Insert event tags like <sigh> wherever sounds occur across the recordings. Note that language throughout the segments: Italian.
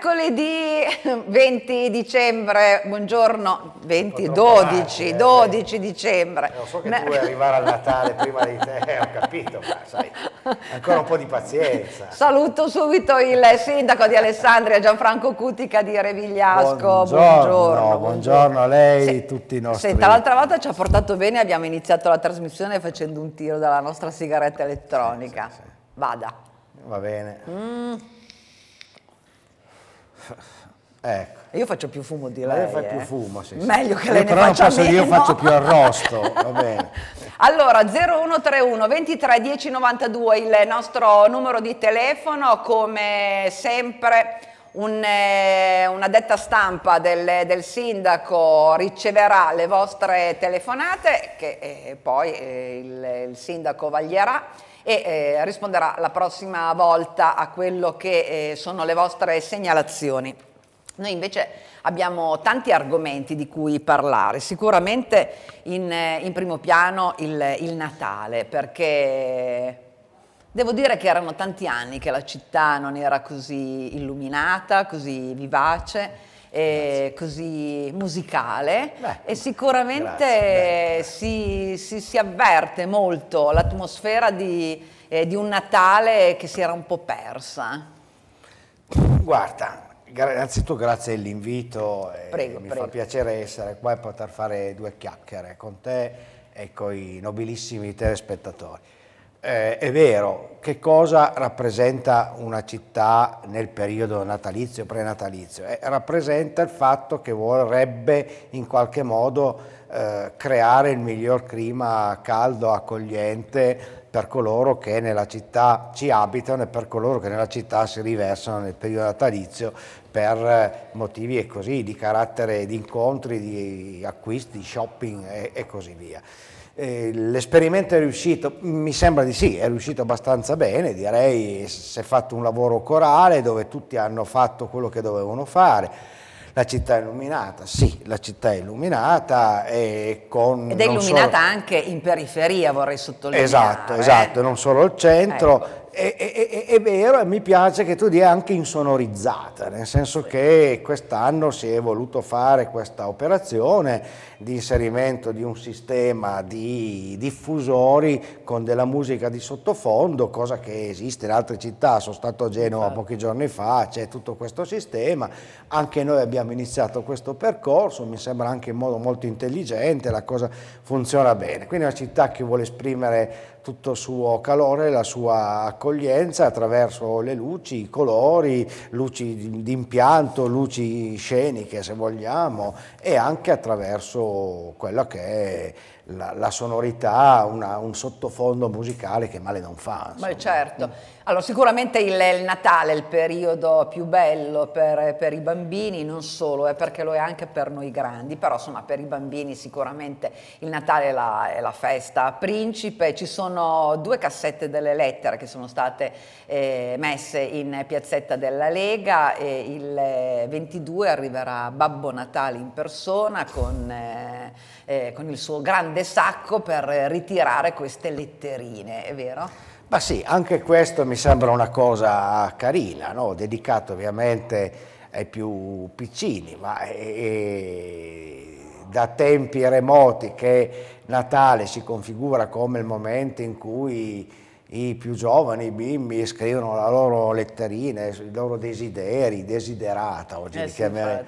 Mercoledì 20 <laughs> dicembre, buongiorno, 20, 12, 12 dicembre. Eh, lo so che Mer- tu vuoi arrivare al Natale prima di te, eh, ho capito, ma sai, ancora un po' di pazienza. Saluto subito il sindaco di Alessandria, Gianfranco Cutica di Revigliasco, buongiorno. Buongiorno, buongiorno a lei, se, tutti i nostri. Senta, l'altra volta ci ha portato bene, abbiamo iniziato la trasmissione facendo un tiro dalla nostra sigaretta elettronica. Sì, sì, sì. Vada. Va bene. Mm. Ecco. E io faccio più fumo di lei. Lei fa eh. più fumo, sì. Meglio che io lei ne faccia meno. Io faccio più arrosto, <laughs> va bene. Allora, 0131 23 10 92, il nostro numero di telefono, come sempre un, eh, una detta stampa del, del, sindaco riceverà le vostre telefonate che eh, poi eh, il, il sindaco vaglierà e eh, risponderà la prossima volta a quello che eh, sono le vostre segnalazioni. Noi invece abbiamo tanti argomenti di cui parlare, sicuramente in, eh, in primo piano il, il Natale, perché Devo dire che erano tanti anni che la città non era così illuminata, così vivace eh, così musicale Beh, e sicuramente si, si, si, avverte molto l'atmosfera di, eh, di un Natale che si era un po' persa. Guarda, Innanzitutto grazie dell'invito, eh, prego, mi prego. fa piacere essere qua e poter fare due chiacchiere con te e con i nobilissimi telespettatori eh, è vero, che cosa rappresenta una città nel periodo natalizio, prenatalizio? Eh, rappresenta il fatto che vorrebbe in qualche modo eh, creare il miglior clima caldo, accogliente, per coloro che nella città ci abitano e per coloro che nella città si riversano nel periodo natalizio per eh, motivi così, di carattere di incontri, di acquisti, di shopping e, e così via. Eh, l'esperimento è riuscito, mi sembra di sì, è riuscito abbastanza bene, direi si è fatto un lavoro corale dove tutti hanno fatto quello che dovevano fare la città è illuminata, sì, la città è illuminata e con... Ed è illuminata solo... anche in periferia, vorrei sottolineare. Esatto, esatto, eh. non solo il centro, ecco è, è, è, vero e mi piace che tu dia anche insonorizzata, nel senso che quest'anno si è voluto fare questa operazione di inserimento di un sistema di diffusori con della musica di sottofondo, cosa che esiste in altre città, sono stato a Genova pochi giorni fa, c'è tutto questo sistema, anche noi abbiamo iniziato questo percorso, mi sembra anche in modo molto intelligente, la cosa funziona bene, quindi è una città che vuole esprimere tutto il suo calore, la sua accoglienza attraverso le luci, i colori, luci d'impianto, luci sceniche se vogliamo e anche attraverso quello che è la, la sonorità, una, un sottofondo musicale che male non fa. Insomma. Beh, certo. Allora, sicuramente il, il, Natale è il periodo più bello per, per i bambini, non solo, eh, perché lo è anche per noi grandi, però insomma per i bambini sicuramente il Natale è la, è la festa. Principe, ci sono due cassette delle lettere che sono state eh, messe in piazzetta della Lega e il 22 eh, arriverà Babbo Natale in persona con... Eh, eh, con il suo grande sacco per eh, ritirare queste letterine, è vero? Ma sì, anche questo mi sembra una cosa carina, no? dedicato ovviamente ai più piccini, ma è eh, eh, da tempi remoti che Natale si configura come il momento in cui i più giovani, i bimbi, scrivono la loro letterina, i loro desideri, desiderata, oggi eh li sì, chiamiamo,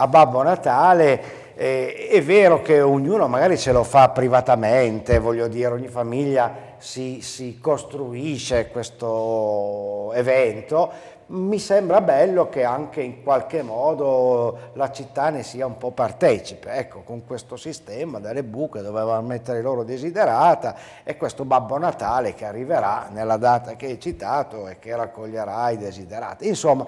a Babbo Natale eh, è vero che ognuno magari ce lo fa privatamente, voglio dire, ogni famiglia si, si costruisce questo evento, mi sembra bello che anche in qualche modo la città ne sia un po' partecipe, ecco, con questo sistema delle buche dovevano mettere loro desiderata e questo Babbo Natale che arriverà nella data che hai citato e che raccoglierà i desiderati. Insomma,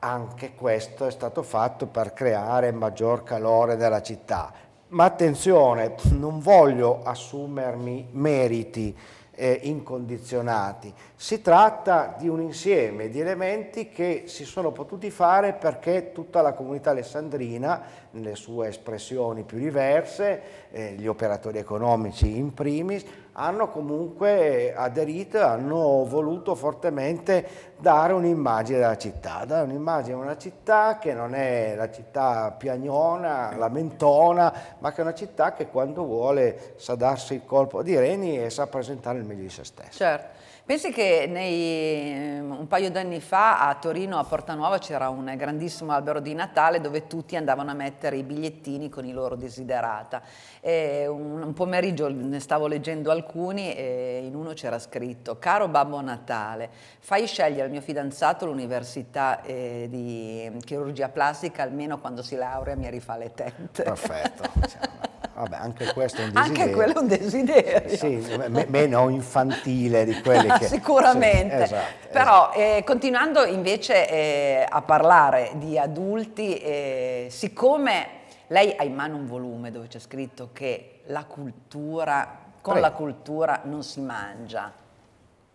anche questo è stato fatto per creare maggior calore nella città. Ma attenzione, non voglio assumermi meriti eh, incondizionati, si tratta di un insieme di elementi che si sono potuti fare perché tutta la comunità alessandrina, nelle sue espressioni più diverse, eh, gli operatori economici in primis, hanno comunque aderito, hanno voluto fortemente dare un'immagine della città, dare un'immagine di una città che non è la città piagnona, lamentona, ma che è una città che quando vuole sa darsi il colpo di reni e sa presentare il meglio di se stessa. Certo. Pensi che nei, ehm, un paio d'anni fa a Torino, a Porta Nuova, c'era un grandissimo albero di Natale dove tutti andavano a mettere i bigliettini con i loro desiderata. E un, un pomeriggio ne stavo leggendo alcuni e in uno c'era scritto Caro Babbo Natale, fai scegliere al mio fidanzato l'università eh, di chirurgia plastica almeno quando si laurea mi rifà le tette. Perfetto. <laughs> diciamo. Vabbè, anche questo è un desiderio. Anche quello è un desiderio. Sì, me, meno infantile di quelli <laughs> che... Sicuramente. Sì, esatto, esatto. Però esatto. Eh, continuando invece eh, a parlare di adulti, eh, siccome lei ha in mano un volume dove c'è scritto che la cultura, con Prego. la cultura non si mangia,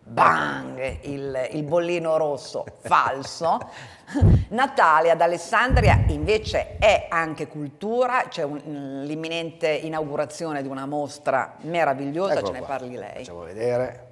bang, il, il bollino rosso falso. <laughs> Natale ad Alessandria invece è anche cultura, c'è un, l'imminente inaugurazione di una mostra meravigliosa, ecco ce qua. ne parli lei. Facciamo vedere.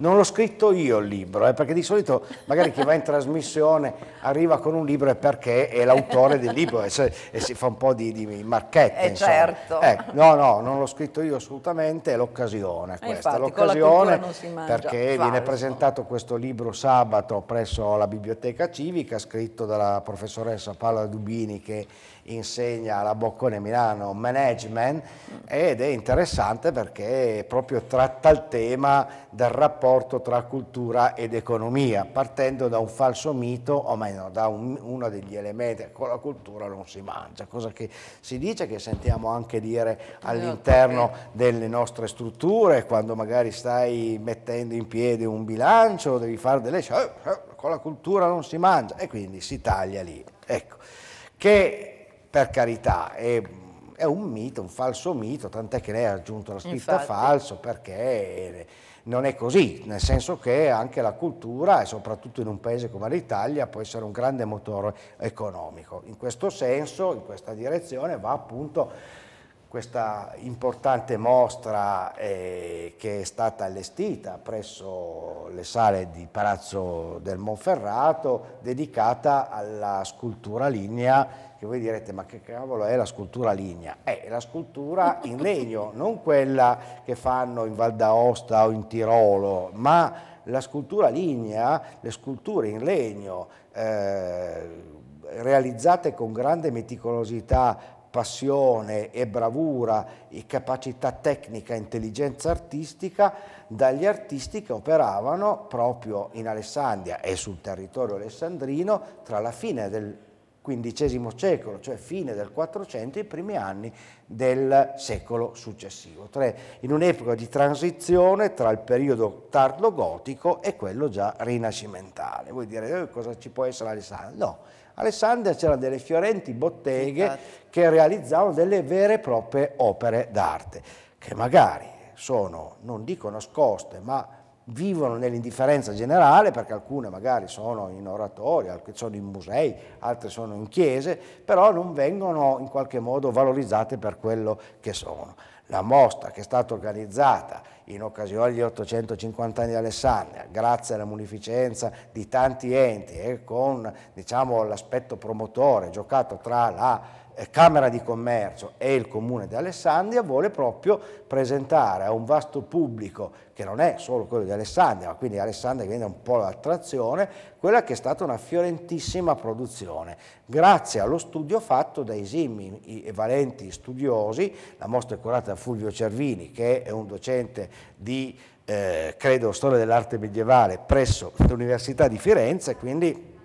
Non l'ho scritto io il libro, eh, perché di solito magari chi va in trasmissione arriva con un libro e perché è l'autore del libro e, se, e, si fa un po' di, di marchette. Eh certo. Eh, no, no, non l'ho scritto io assolutamente, è l'occasione eh, questa. l'occasione perché Falso. viene presentato questo libro sabato presso la Biblioteca Civica, scritto dalla professoressa Paola Dubini che insegna alla Boccone Milano Management mm. ed è interessante perché proprio tratta il tema del rapporto rapporto tra cultura ed economia, partendo da un falso mito, o meno da un, uno degli elementi, con ecco, la cultura non si mangia, cosa che si dice, che sentiamo anche dire all'interno eh, delle nostre strutture, quando magari stai mettendo in piedi un bilancio, devi fare delle scelte, eh, eh, con la cultura non si mangia, e quindi si taglia lì. Ecco, che per carità è è un mito, un falso mito, tant'è che lei ha aggiunto la scritta Infatti. falso perché non è così, nel senso che anche la cultura, e soprattutto in un paese come l'Italia, può essere un grande motore economico. In questo senso, in questa direzione va appunto questa importante mostra eh, che è stata allestita presso le sale di Palazzo del Monferrato dedicata alla scultura linea che voi direte ma che cavolo è la scultura lignea? È la scultura in legno, <laughs> non quella che fanno in Val d'Aosta o in Tirolo, ma la scultura lignea, le sculture in legno eh, realizzate con grande meticolosità, passione e bravura e capacità tecnica, intelligenza artistica, dagli artisti che operavano proprio in Alessandria e sul territorio alessandrino tra la fine del XV secolo, cioè fine del Quattrocento e i primi anni del secolo successivo, in un'epoca di transizione tra il periodo tardo-gotico e quello già rinascimentale. Vuoi dire eh, cosa ci può essere Alessandria? No, Alessandria c'era delle fiorenti botteghe Infatti. Certo. che realizzavano delle vere e proprie opere d'arte, che magari sono, non dico nascoste, ma vivono nell'indifferenza generale, perché alcune magari sono in oratori, altre sono in musei, altre sono in chiese, però non vengono in qualche modo valorizzate per quello che sono. La mostra che è stata organizzata in occasione degli 850 anni di Alessandria, grazie alla munificenza di tanti enti e con diciamo, l'aspetto promotore giocato tra la eh, Camera di Commercio e il Comune di Alessandria vuole proprio presentare a un vasto pubblico, che non è solo quello di Alessandria, ma quindi Alessandria che viene un po' l'attrazione, quella che è stata una fiorentissima produzione. Grazie allo studio fatto da esimi e valenti studiosi, la mostra è curata da Fulvio Cervini, che è un docente di, eh, credo, storia dell'arte medievale presso l'Università di Firenze, quindi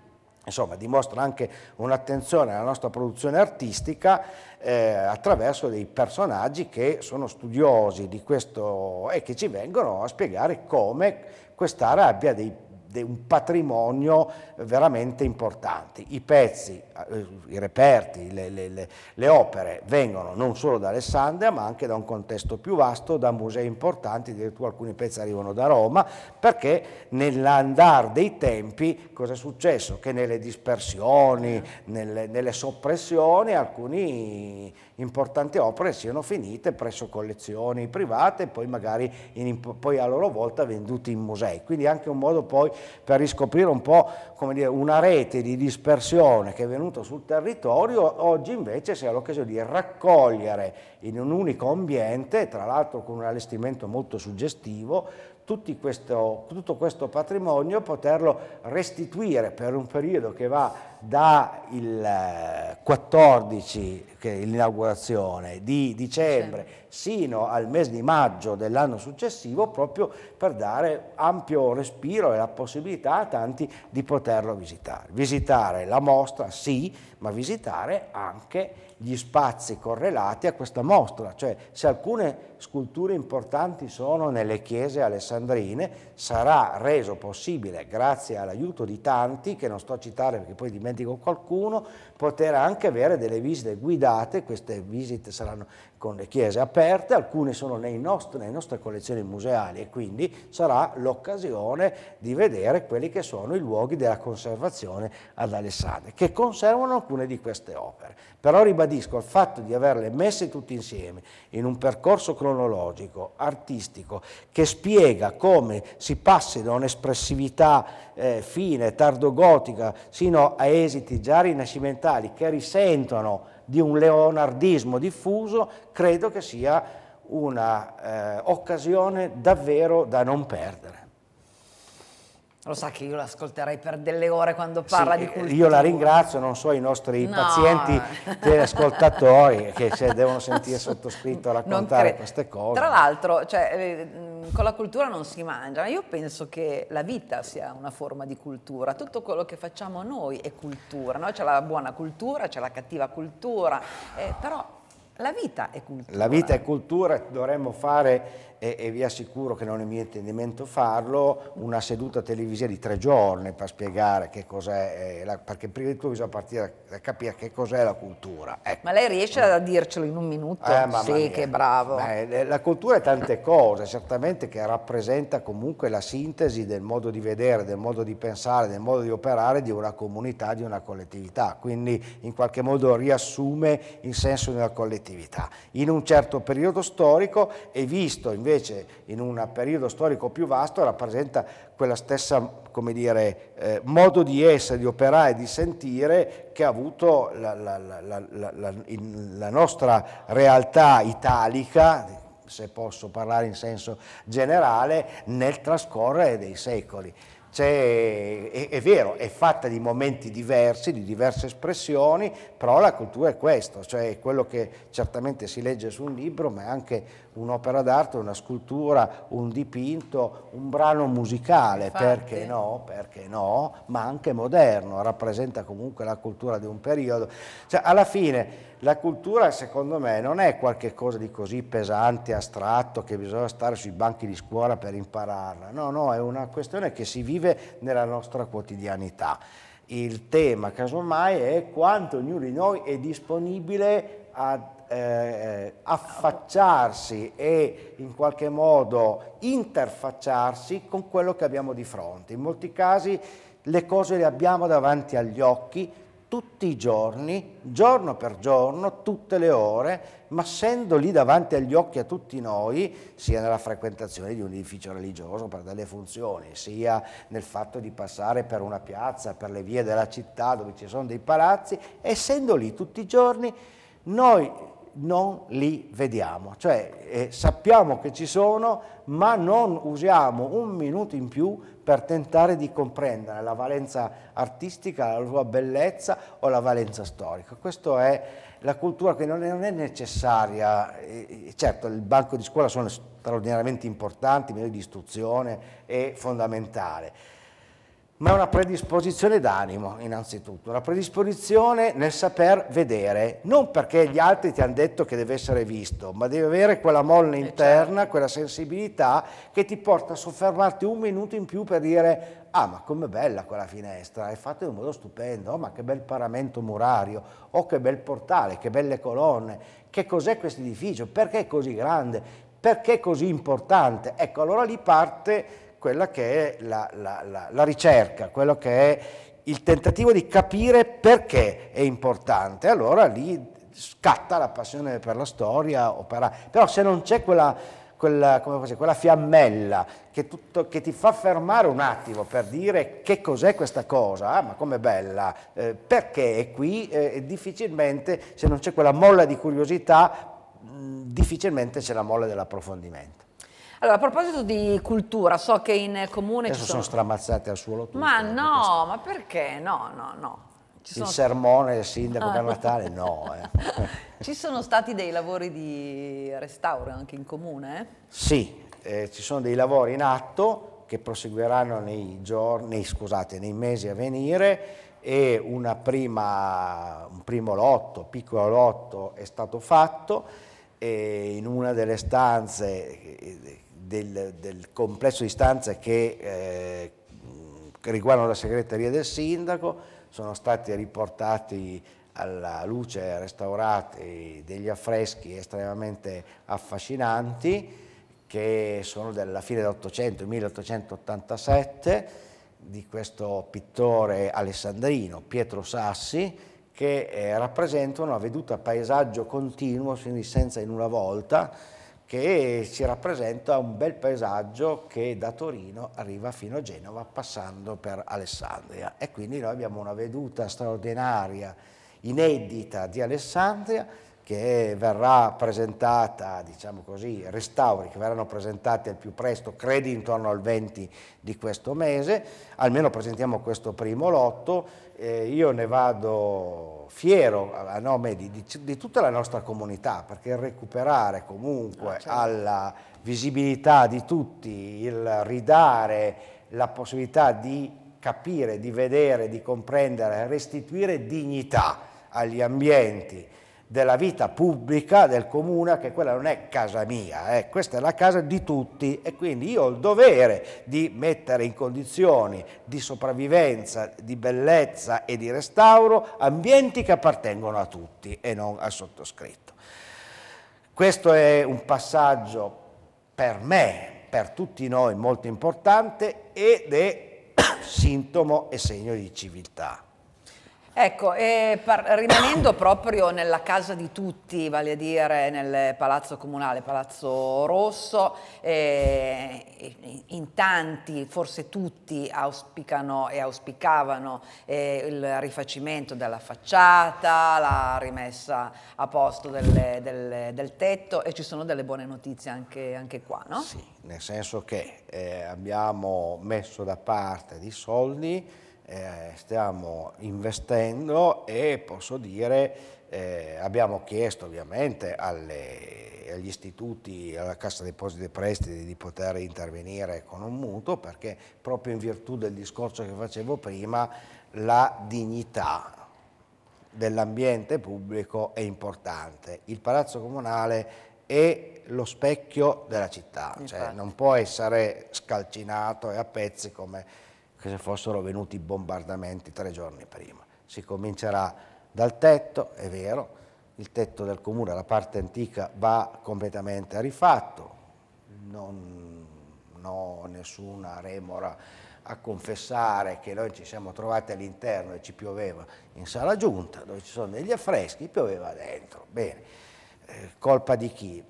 insomma, dimostra anche un'attenzione alla nostra produzione artistica eh, attraverso dei personaggi che sono studiosi di questo e che ci vengono a spiegare come quest'area abbia dei un patrimonio eh, veramente importante. I pezzi, eh, i reperti, le, le, le, opere vengono non solo da Alessandria ma anche da un contesto più vasto, da musei importanti, addirittura alcuni pezzi arrivano da Roma, perché nell'andare dei tempi cosa è successo? Che nelle dispersioni, nelle, nelle soppressioni alcuni importanti opere siano finite presso collezioni private e poi magari in, poi a loro volta vendute in musei. Quindi anche un modo poi per riscoprire un po' dire, una rete di dispersione che è venuta sul territorio, oggi invece si ha l'occasione di raccogliere in un unico ambiente, tra l'altro con un allestimento molto suggestivo, questo, tutto questo patrimonio, poterlo restituire per un periodo che va dal 14, eh, che è l'inaugurazione, di dicembre sino al mese di maggio dell'anno successivo, proprio per dare ampio respiro e la possibilità a tanti di poterlo visitare. Visitare la mostra, sì, ma visitare anche gli spazi correlati a questa mostra, cioè se alcune sculture importanti sono nelle chiese alessandrine, sarà reso possibile, grazie all'aiuto di tanti, che non sto a citare perché poi dimentico appuntamenti qualcuno poter anche avere delle visite guidate, queste visite saranno con le chiese aperte, alcune sono nostri, nelle nostre collezioni museali e quindi sarà l'occasione di vedere quelli che sono i luoghi della conservazione ad Alessandria, che conservano alcune di queste opere. Però ribadisco il fatto di averle messe tutte insieme in un percorso cronologico, artistico, che spiega come si passi da un'espressività eh, fine, tardogotica, sino a esiti già rinascimentali occidentali che risentono di un leonardismo diffuso, credo che sia un'occasione eh, davvero da non perdere. Lo sa che io l'ascolterei per delle ore quando parla sì, di cultura. Io la ringrazio, non so i nostri no. pazienti <laughs> teleascoltatori che cioè, devono sentire sottoscritto a <laughs> raccontare queste cose. Tra l'altro, cioè, eh, con la cultura non si mangia, io penso che la vita sia una forma di cultura, tutto quello che facciamo noi è cultura, no? c'è la buona cultura, c'è la cattiva cultura, eh, però la vita è cultura. La vita è cultura, dovremmo fare e, e, vi assicuro che non è mio intendimento farlo, una seduta televisiva di tre giorni per spiegare che cos'è, eh, perché prima di tutto bisogna partire da capire che cos'è la cultura. Ecco. Ma lei riesce a dircelo in un minuto? Eh, sì, che bravo. Beh, la cultura è tante cose, certamente che rappresenta comunque la sintesi del modo di vedere, del modo di pensare, del modo di operare di una comunità, di una collettività, quindi in qualche modo riassume il senso di una collettività. In un certo periodo storico è visto invece invece in un periodo storico più vasto rappresenta quella stessa dire, eh, modo di essere, di operare, di sentire che ha avuto la, la, la, la nostra realtà italica, se posso parlare in senso generale, nel trascorrere dei secoli. È, è, vero, è fatta di momenti diversi, di diverse espressioni, però la cultura è questo, cioè quello che certamente si legge su un libro, ma è anche un'opera d'arte, una scultura, un dipinto, un brano musicale, Infatti. perché no? Perché no? Ma anche moderno, rappresenta comunque la cultura di un periodo. Cioè, alla fine la cultura secondo me non è qualcosa di così pesante, astratto, che bisogna stare sui banchi di scuola per impararla, no, no, è una questione che si vive nella nostra quotidianità. Il tema casomai è quanto ognuno di noi è disponibile a eh, eh, affacciarsi e in qualche modo interfacciarsi con quello che abbiamo di fronte. In molti casi le cose le abbiamo davanti agli occhi tutti i giorni, giorno per giorno, tutte le ore, ma essendo lì davanti agli occhi a tutti noi, sia nella frequentazione di un edificio religioso per delle funzioni, sia nel fatto di passare per una piazza, per le vie della città dove ci sono dei palazzi, essendo lì tutti i giorni, noi non li vediamo, cioè eh, sappiamo che ci sono ma non usiamo un minuto in più per tentare di comprendere la valenza artistica, la sua bellezza o la valenza storica. Questa è la cultura che non è, non è necessaria, eh, certo il banco di scuola sono straordinariamente importanti, il livello di istruzione è fondamentale, ma è una predisposizione d'animo innanzitutto, una predisposizione nel saper vedere, non perché gli altri ti hanno detto che deve essere visto, ma devi avere quella molla eh, interna, certo. quella sensibilità che ti porta a soffermarti un minuto in più per dire ah ma com'è bella quella finestra, è fatta in un modo stupendo, oh, ma che bel paramento murario, oh che bel portale, che belle colonne, che cos'è questo edificio, perché è così grande, perché è così importante. Ecco, allora lì parte quella che è la, la, la, la ricerca, quello che è il tentativo di capire perché è importante. Allora lì scatta la passione per la storia, per... però se non c'è quella, quella, quella, fiammella che, tutto, che, ti fa fermare un attimo per dire che cos'è questa cosa, ah, ma com'è bella, eh, perché è qui, eh, difficilmente se non c'è quella molla di curiosità, mh, difficilmente c'è la molla dell'approfondimento. Allora, a proposito di cultura, so che in comune Adesso ci sono... sono stramazzate al suolo tutte. Ma eh, no, eh, ma perché? No, no, no. Ci il sono... sermone del sindaco ah. per Natale, no. Eh. <laughs> ci sono stati dei lavori di restauro anche in comune? Eh? Sì, eh, ci sono dei lavori in atto che proseguiranno nei, giorni, scusate, nei mesi a venire e una prima, un primo lotto, piccolo lotto è stato fatto e eh, in una delle stanze del, del complesso di stanze che, eh, che riguardano la segreteria del sindaco, sono stati riportati alla luce restaurati degli affreschi estremamente affascinanti che sono della fine dell'Ottocento, 1887, di questo pittore alessandrino Pietro Sassi, che eh, rappresentano una veduta paesaggio continuo, quindi senza in una volta, che ci rappresenta un bel paesaggio che da Torino arriva fino a Genova passando per Alessandria e quindi noi abbiamo una veduta straordinaria, inedita di Alessandria che verrà presentata, diciamo così, restauri che verranno presentati al più presto, credi intorno al 20 di questo mese, almeno presentiamo questo primo lotto, eh, io ne vado fiero a nome di, di, di, tutta la nostra comunità, perché recuperare comunque ah, certo. alla visibilità di tutti, il ridare la possibilità di capire, di vedere, di comprendere, restituire dignità agli ambienti, della vita pubblica del comune che quella non è casa mia, eh, questa è la casa di tutti e quindi io ho il dovere di mettere in condizioni di sopravvivenza, di bellezza e di restauro ambienti che appartengono a tutti e non al sottoscritto. Questo è un passaggio per me, per tutti noi molto importante ed è <coughs> sintomo e segno di civiltà. Ecco, par- rimanendo <coughs> proprio nella casa di tutti, vale a dire nel Palazzo Comunale, Palazzo Rosso, eh, in tanti, forse tutti, auspicano e auspicavano eh, il rifacimento della facciata, la rimessa a posto delle, delle, del tetto e ci sono delle buone notizie anche, anche qua, no? Sì, nel senso che eh, abbiamo messo da parte dei soldi eh, stiamo investendo e posso dire eh, abbiamo chiesto ovviamente alle, agli istituti, alla Cassa Depositi e Prestiti di poter intervenire con un mutuo perché proprio in virtù del discorso che facevo prima la dignità dell'ambiente pubblico è importante. Il palazzo comunale è lo specchio della città, cioè non può essere scalcinato e a pezzi come che se fossero venuti i bombardamenti tre giorni prima. Si comincerà dal tetto, è vero, il tetto del comune, la parte antica, va completamente rifatto, non ho nessuna remora a confessare che noi ci siamo trovati all'interno e ci pioveva in sala giunta, dove ci sono degli affreschi, pioveva dentro. Bene, eh, colpa di chi?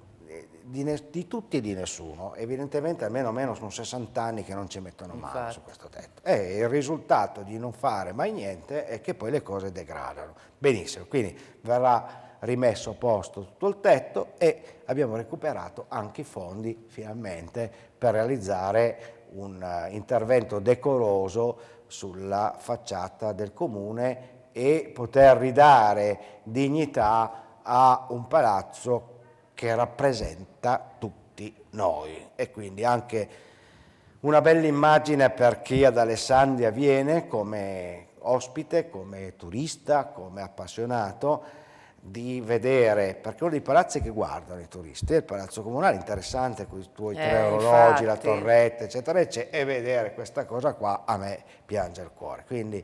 di, di, tutti e di nessuno, evidentemente almeno meno sono 60 anni che non ci mettono mano Infatti. su questo tetto. E eh, il risultato di non fare mai niente è che poi le cose degradano. Benissimo, quindi verrà rimesso a posto tutto il tetto e abbiamo recuperato anche i fondi finalmente per realizzare un eh, intervento decoroso sulla facciata del comune e poter ridare dignità a un palazzo che rappresenta tutti noi e quindi anche una bella immagine per chi ad Alessandria viene come ospite, come turista, come appassionato di vedere, perché uno dei palazzi che guardano i turisti è il Palazzo Comunale, interessante con i tuoi eh, tre orologi, infatti. la torretta, eccetera, eccetera, e vedere questa cosa qua a me piange il cuore. Quindi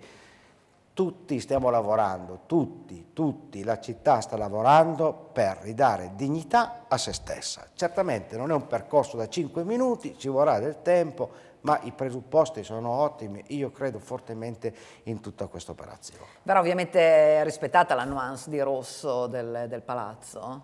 tutti stiamo lavorando, tutti, tutti, la città sta lavorando per ridare dignità a se stessa. Certamente non è un percorso da 5 minuti, ci vorrà del tempo, ma i presupposti sono ottimi, io credo fortemente in tutta questa operazione. Verrà ovviamente rispettata la nuance di rosso del, del palazzo?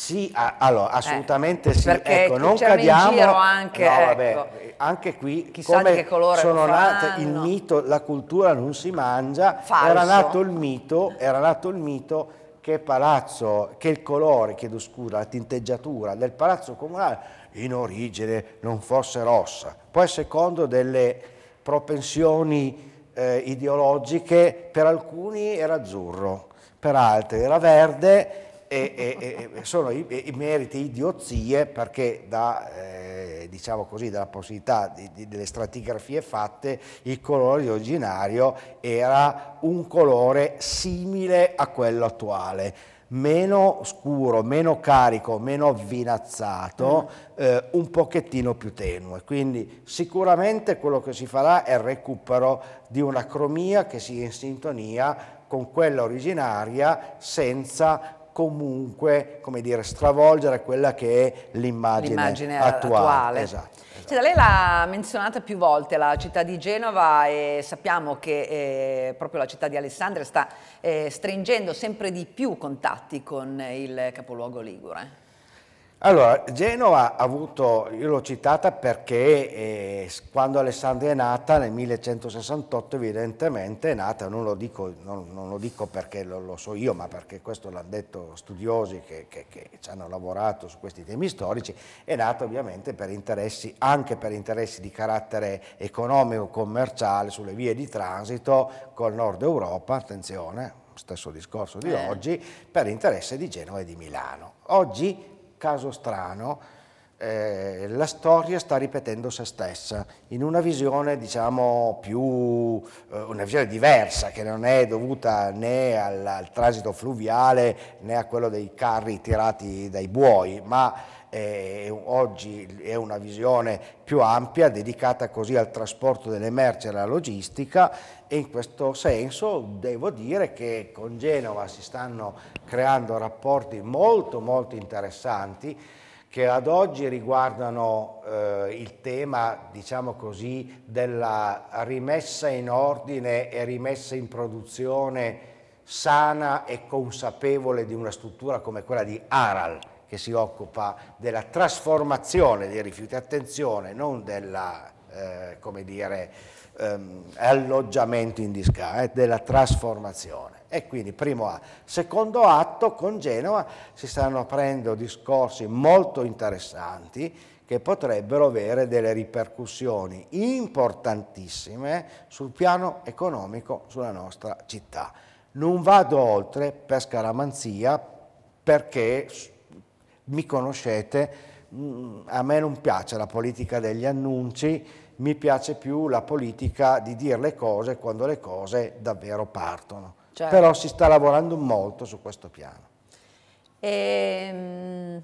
Sì, a, allora, eh, assolutamente eh, sì. Perché ecco, non cioè, cadiamo. In giro anche, no, vabbè, ecco, anche qui Chissà come sono nate il mito, la cultura non si mangia. Falso. Era nato il mito, era nato il mito che, palazzo, che il colore, chiedo scusa, la tinteggiatura del palazzo comunale in origine non fosse rossa. Poi secondo delle propensioni eh, ideologiche, per alcuni era azzurro, per altri era verde e, e, sono i, i, meriti idiozie perché da, eh, diciamo così, dalla possibilità di, di, delle stratigrafie fatte il colore originario era un colore simile a quello attuale meno scuro, meno carico, meno vinazzato, mm. eh, un pochettino più tenue. Quindi sicuramente quello che si farà è il recupero di una cromia che sia in sintonia con quella originaria senza comunque come dire, stravolgere quella che è l'immagine, attuale. attuale. Esatto, esatto. Cioè, lei l'ha menzionata più volte la città di Genova e sappiamo che eh, proprio la città di Alessandria sta eh, stringendo sempre di più contatti con il capoluogo Ligure. Allora, Genova ha avuto, io l'ho citata perché eh, quando Alessandria è nata nel 1168 evidentemente è nata, non lo dico, non, non lo dico perché lo, lo, so io, ma perché questo l'hanno detto studiosi che, che, che, ci hanno lavorato su questi temi storici, è nata ovviamente per interessi, anche per interessi di carattere economico, commerciale, sulle vie di transito col nord Europa, attenzione, stesso discorso di eh. oggi, per interesse di Genova e di Milano. Oggi caso strano, eh, la storia sta ripetendo se stessa in una visione diciamo più eh, una visione diversa che non è dovuta né al, al, transito fluviale né a quello dei carri tirati dai buoi ma eh, oggi è una visione più ampia dedicata così al trasporto delle merci e alla logistica e in questo senso devo dire che con Genova si stanno creando rapporti molto molto interessanti che ad oggi riguardano eh, il tema, diciamo così, della rimessa in ordine e rimessa in produzione sana e consapevole di una struttura come quella di Aral, che si occupa della trasformazione dei rifiuti, attenzione, non della, eh, come dire, ehm, alloggiamento in discarica, eh, della trasformazione. E quindi primo atto. Secondo atto, con Genova si stanno aprendo discorsi molto interessanti che potrebbero avere delle ripercussioni importantissime sul piano economico sulla nostra città. Non vado oltre per scaramanzia perché mi conoscete, mm, a me non piace la politica degli annunci, mi piace più la politica di dire le cose quando le cose davvero partono. Certo. Però si sta lavorando molto su questo piano. E, ehm,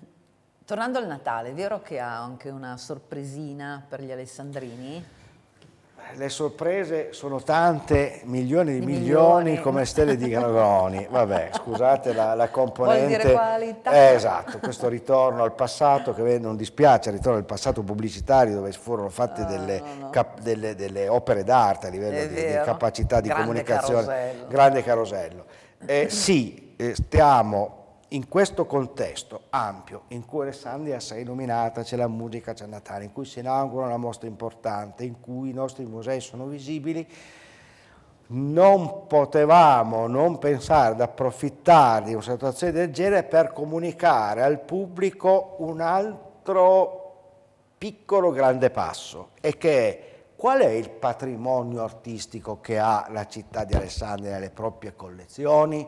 tornando al Natale, è vero che ha anche una sorpresina per gli alessandrini? le sorprese sono tante, milioni di milioni, milioni come stelle di Gragoni. Vabbè, scusate la, la componente. Vuol dire qualità. Eh, esatto, questo ritorno al passato che non dispiace, il ritorno al passato pubblicitario dove furono fatte ah, delle, no, no. Cap, delle, delle, opere d'arte a livello di, di, capacità di grande comunicazione. Carosello. Grande carosello. Eh, sì, eh, stiamo in questo contesto ampio, in cui Alessandria è assai illuminata, c'è la musica, c'è Natale, in cui si inaugura una mostra importante, in cui i nostri musei sono visibili, non potevamo non pensare ad approfittare di una situazione del genere per comunicare al pubblico un altro piccolo grande passo e che è qual è il patrimonio artistico che ha la città di Alessandria nelle proprie collezioni,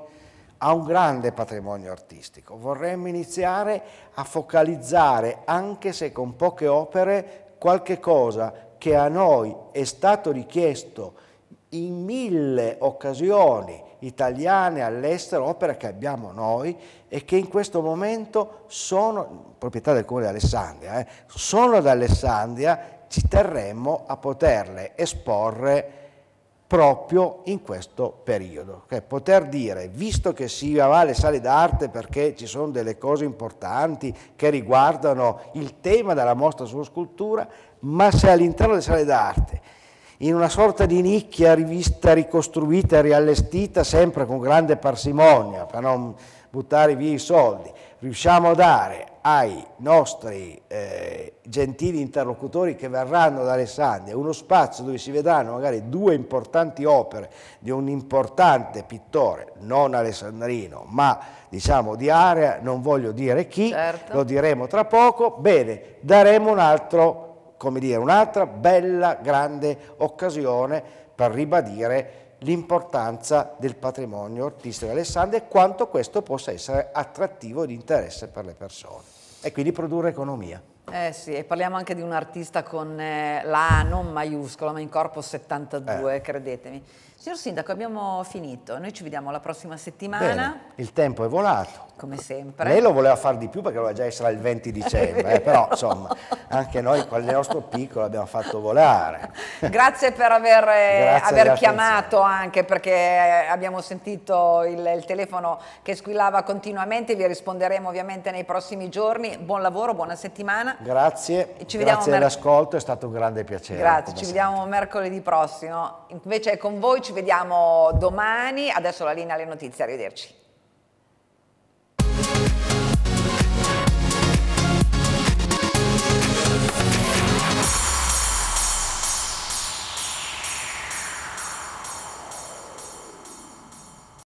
ha un grande patrimonio artistico. Vorremmo iniziare a focalizzare, anche se con poche opere, qualche cosa che a noi è stato richiesto in mille occasioni italiane all'estero, opere che abbiamo noi e che in questo momento sono, proprietà del Comune di Alessandria, eh, sono ad Alessandria, ci terremmo a poterle esporre proprio in questo periodo. Okay? Poter dire, visto che si va alle sale d'arte perché ci sono delle cose importanti che riguardano il tema della mostra sulla scultura, ma se all'interno delle sale d'arte, in una sorta di nicchia rivista, ricostruita, riallestita, sempre con grande parsimonia, per non buttare via i soldi, riusciamo a dare ai nostri eh, gentili interlocutori che verranno ad Alessandria uno spazio dove si vedranno magari due importanti opere di un importante pittore, non alessandrino, ma diciamo di area, non voglio dire chi, certo. lo diremo tra poco, bene, daremo un altro, come dire, un'altra bella grande occasione per ribadire l'importanza del patrimonio artistico di Alessandria e quanto questo possa essere attrattivo e di interesse per le persone e quindi produrre economia. Eh sì, e parliamo anche di un artista con eh, la non maiuscola, ma in corpo 72, eh. credetemi. Signor Sindaco, abbiamo finito. Noi ci vediamo la prossima settimana. Bene, il tempo è volato. Come sempre. Lei lo voleva fare di più perché doveva già essere il 20 dicembre, eh, però <laughs> insomma, anche noi con il nostro piccolo abbiamo fatto volare. <laughs> Grazie per aver, eh, Grazie aver chiamato anche perché eh, abbiamo sentito il, il telefono che squillava continuamente, vi risponderemo ovviamente nei prossimi giorni. Buon lavoro, buona settimana Grazie, ci grazie dell'ascolto, è stato un grande piacere. Grazie, ci sempre. vediamo mercoledì prossimo. Invece con voi ci vediamo domani, adesso la linea alle notizie, arrivederci.